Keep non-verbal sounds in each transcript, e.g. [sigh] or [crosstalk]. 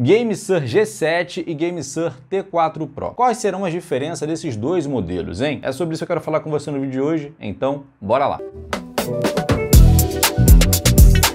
GameSir G7 e GameSir T4 Pro. Quais serão as diferenças desses dois modelos, hein? É sobre isso que eu quero falar com você no vídeo de hoje, então bora lá!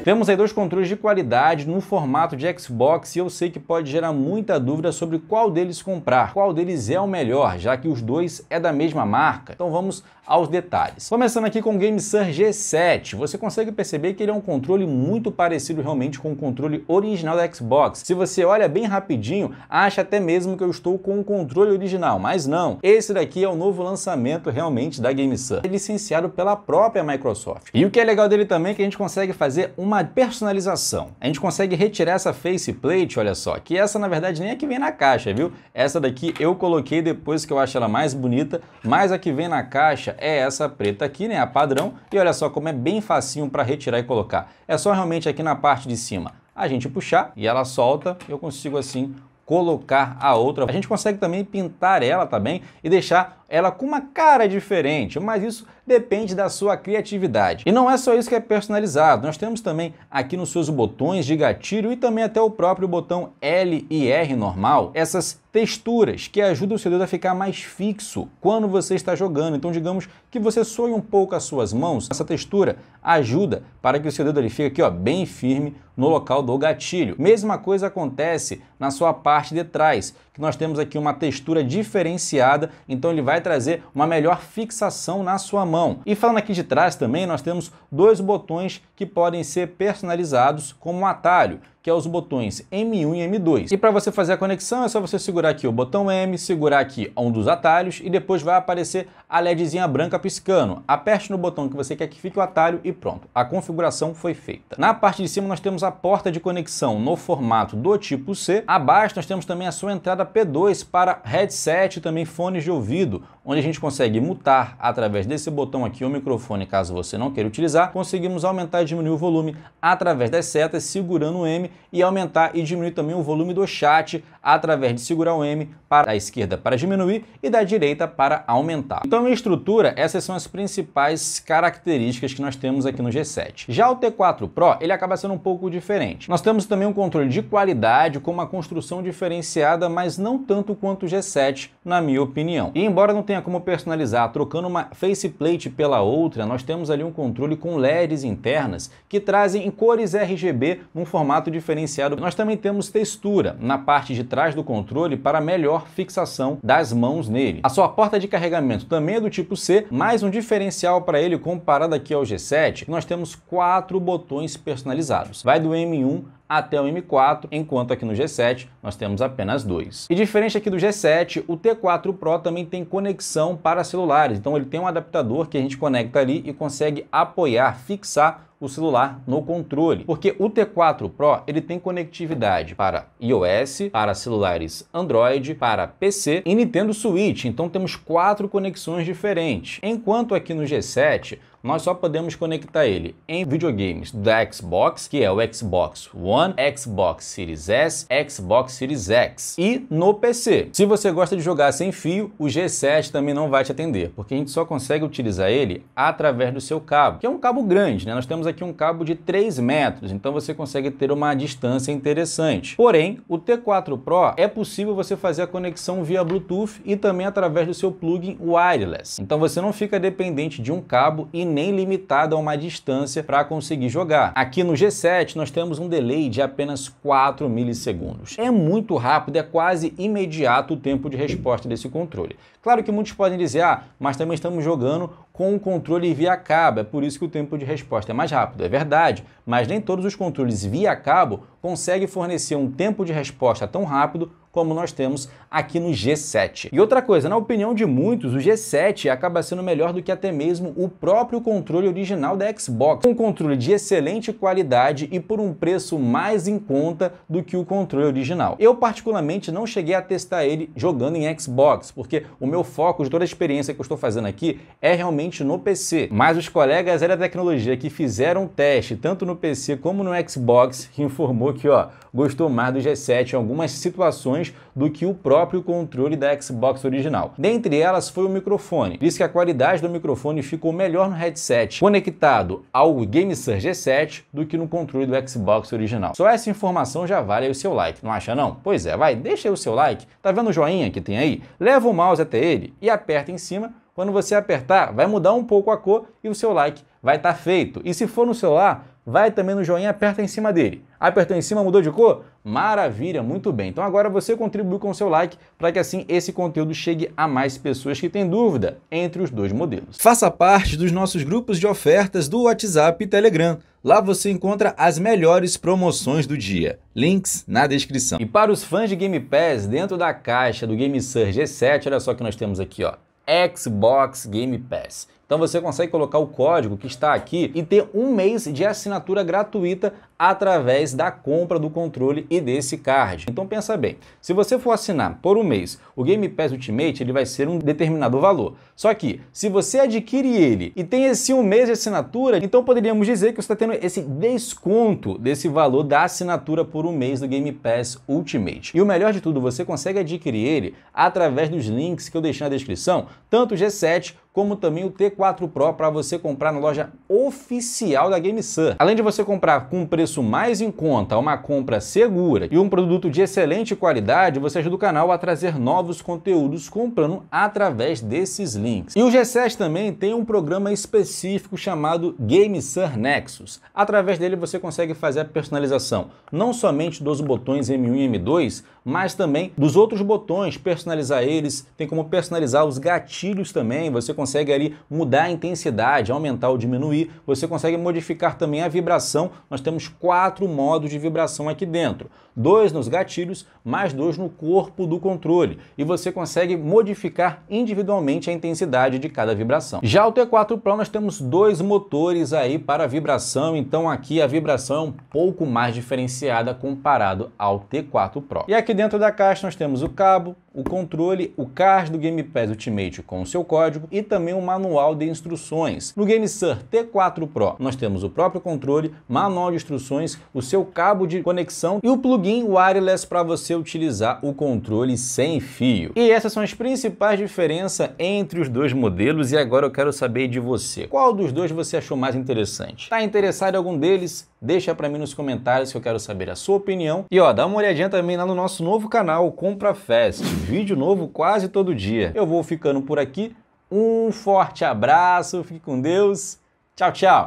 Temos aí dois controles de qualidade no formato de Xbox e eu sei que pode gerar muita dúvida sobre qual deles comprar, qual deles é o melhor, já que os dois é da mesma marca. Então vamos aos detalhes. Começando aqui com o GameSir G7, você consegue perceber que ele é um controle muito parecido realmente com o controle original da Xbox. Se você olha bem rapidinho, acha até mesmo que eu estou com o controle original, mas não. Esse daqui é o novo lançamento realmente da GameSir, licenciado pela própria Microsoft. E o que é legal dele também é que a gente consegue fazer uma uma personalização. A gente consegue retirar essa faceplate, olha só, que essa na verdade nem é que vem na caixa, viu? Essa daqui eu coloquei depois que eu acho ela mais bonita, mas a que vem na caixa é essa preta aqui, né, a padrão, e olha só como é bem facinho para retirar e colocar. É só realmente aqui na parte de cima a gente puxar e ela solta, eu consigo assim colocar a outra. A gente consegue também pintar ela também tá e deixar ela com uma cara diferente, mas isso depende da sua criatividade. E não é só isso que é personalizado, nós temos também aqui nos seus botões de gatilho e também até o próprio botão L e R normal, essas texturas que ajudam o seu dedo a ficar mais fixo quando você está jogando. Então, digamos que você soe um pouco as suas mãos, essa textura ajuda para que o seu dedo ele fique aqui, ó, bem firme no local do gatilho. Mesma coisa acontece na sua parte de trás que nós temos aqui uma textura diferenciada, então ele vai trazer uma melhor fixação na sua mão. E falando aqui de trás também, nós temos dois botões que podem ser personalizados como um atalho que é os botões M1 e M2. E para você fazer a conexão é só você segurar aqui o botão M, segurar aqui um dos atalhos e depois vai aparecer a LEDzinha branca piscando. Aperte no botão que você quer que fique o atalho e pronto, a configuração foi feita. Na parte de cima nós temos a porta de conexão no formato do tipo C, abaixo nós temos também a sua entrada P2 para headset e também fones de ouvido, onde a gente consegue mutar através desse botão aqui o microfone, caso você não queira utilizar. Conseguimos aumentar e diminuir o volume através das setas, segurando o M, e aumentar e diminuir também o volume do chat através de segurar o M para a esquerda para diminuir e da direita para aumentar. Então, em estrutura, essas são as principais características que nós temos aqui no G7. Já o T4 Pro, ele acaba sendo um pouco diferente. Nós temos também um controle de qualidade com uma construção diferenciada, mas não tanto quanto o G7, na minha opinião. E embora não tenha tenha como personalizar trocando uma faceplate pela outra, nós temos ali um controle com LEDs internas que trazem cores RGB num formato diferenciado. Nós também temos textura na parte de trás do controle para melhor fixação das mãos nele. A sua porta de carregamento também é do tipo C, mais um diferencial para ele comparado aqui ao G7, nós temos quatro botões personalizados. Vai do M1 até o M4, enquanto aqui no G7 nós temos apenas dois. E diferente aqui do G7, o T4 Pro também tem conexão para celulares, então ele tem um adaptador que a gente conecta ali e consegue apoiar, fixar o celular no controle, porque o T4 Pro ele tem conectividade para iOS, para celulares Android, para PC e Nintendo Switch, então temos quatro conexões diferentes. Enquanto aqui no G7 nós só podemos conectar ele em videogames da Xbox, que é o Xbox One, Xbox Series S, Xbox Series X e no PC. Se você gosta de jogar sem fio, o G7 também não vai te atender, porque a gente só consegue utilizar ele através do seu cabo, que é um cabo grande, né? Nós temos aqui aqui um cabo de 3 metros, então você consegue ter uma distância interessante. Porém, o T4 Pro é possível você fazer a conexão via Bluetooth e também através do seu plugin wireless. Então você não fica dependente de um cabo e nem limitado a uma distância para conseguir jogar. Aqui no G7 nós temos um delay de apenas 4 milissegundos. É muito rápido, é quase imediato o tempo de resposta desse controle. Claro que muitos podem dizer, ah, mas também estamos jogando com o controle via cabo, é por isso que o tempo de resposta é mais rápido, é verdade, mas nem todos os controles via cabo conseguem fornecer um tempo de resposta tão rápido como nós temos aqui no G7. E outra coisa, na opinião de muitos, o G7 acaba sendo melhor do que até mesmo o próprio controle original da Xbox, um controle de excelente qualidade e por um preço mais em conta do que o controle original. Eu particularmente não cheguei a testar ele jogando em Xbox, porque o meu foco de toda a experiência que eu estou fazendo aqui é realmente no PC. Mas os colegas da tecnologia que fizeram teste tanto no PC como no Xbox [laughs] informou que ó, gostou mais do G7 em algumas situações do que o próprio controle da Xbox original. Dentre elas foi o microfone. Diz que a qualidade do microfone ficou melhor no headset conectado ao GameSir G7 do que no controle do Xbox original. Só essa informação já vale o seu like, não acha não? Pois é, vai, deixa aí o seu like, tá vendo o joinha que tem aí? Leva o mouse até ele e aperta em cima quando você apertar, vai mudar um pouco a cor e o seu like vai estar tá feito. E se for no celular, vai também no joinha, aperta em cima dele. Apertou em cima, mudou de cor? Maravilha, muito bem. Então agora você contribui com seu like para que assim esse conteúdo chegue a mais pessoas que têm dúvida entre os dois modelos. Faça parte dos nossos grupos de ofertas do WhatsApp e Telegram. Lá você encontra as melhores promoções do dia. Links na descrição. E para os fãs de Game Pass, dentro da caixa do Game Surge G7, olha só que nós temos aqui, ó. Xbox Game Pass. Então você consegue colocar o código que está aqui e ter um mês de assinatura gratuita através da compra do controle e desse card. Então pensa bem, se você for assinar por um mês o Game Pass Ultimate, ele vai ser um determinado valor. Só que, se você adquire ele e tem esse um mês de assinatura, então poderíamos dizer que você está tendo esse desconto desse valor da assinatura por um mês do Game Pass Ultimate. E o melhor de tudo, você consegue adquirir ele através dos links que eu deixei na descrição, tanto o G7 como também o T4 Pro para você comprar na loja oficial da GameSan. Além de você comprar com um preço mais em conta, uma compra segura e um produto de excelente qualidade, você ajuda o canal a trazer novos conteúdos comprando através desses links. E o G7 também tem um programa específico chamado GameSan Nexus. Através dele você consegue fazer a personalização não somente dos botões M1 e M2, mas também dos outros botões, personalizar eles, tem como personalizar os gatilhos também, você consegue consegue ali mudar a intensidade, aumentar ou diminuir, você consegue modificar também a vibração. Nós temos quatro modos de vibração aqui dentro: dois nos gatilhos, mais dois no corpo do controle. E você consegue modificar individualmente a intensidade de cada vibração. Já o T4 Pro, nós temos dois motores aí para vibração, então aqui a vibração é um pouco mais diferenciada comparado ao T4 Pro. E aqui dentro da caixa nós temos o cabo, o controle, o card do Game Pass Ultimate com o seu código e também o manual de instruções. No GameSir T4 Pro, nós temos o próprio controle, manual de instruções, o seu cabo de conexão e o plugin wireless para você utilizar o controle sem fio. E essas são as principais diferenças entre os dois modelos e agora eu quero saber de você. Qual dos dois você achou mais interessante? Tá interessado em algum deles? Deixa para mim nos comentários que eu quero saber a sua opinião. E ó, dá uma olhadinha também lá no nosso novo canal, Compra Fest. Vídeo novo quase todo dia. Eu vou ficando por aqui. Um forte abraço, fique com Deus. Tchau, tchau.